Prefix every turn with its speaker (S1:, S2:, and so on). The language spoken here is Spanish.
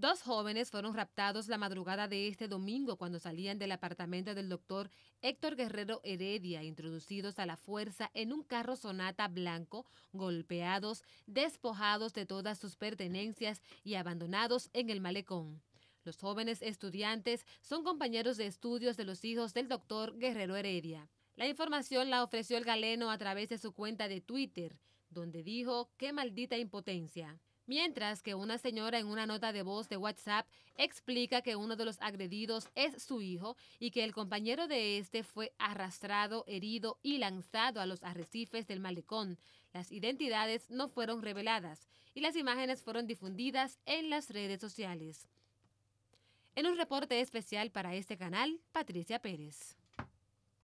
S1: Dos jóvenes fueron raptados la madrugada de este domingo cuando salían del apartamento del doctor Héctor Guerrero Heredia, introducidos a la fuerza en un carro sonata blanco, golpeados, despojados de todas sus pertenencias y abandonados en el malecón. Los jóvenes estudiantes son compañeros de estudios de los hijos del doctor Guerrero Heredia. La información la ofreció el galeno a través de su cuenta de Twitter, donde dijo, qué maldita impotencia. Mientras que una señora en una nota de voz de WhatsApp explica que uno de los agredidos es su hijo y que el compañero de este fue arrastrado, herido y lanzado a los arrecifes del malecón. Las identidades no fueron reveladas y las imágenes fueron difundidas en las redes sociales. En un reporte especial para este canal, Patricia Pérez.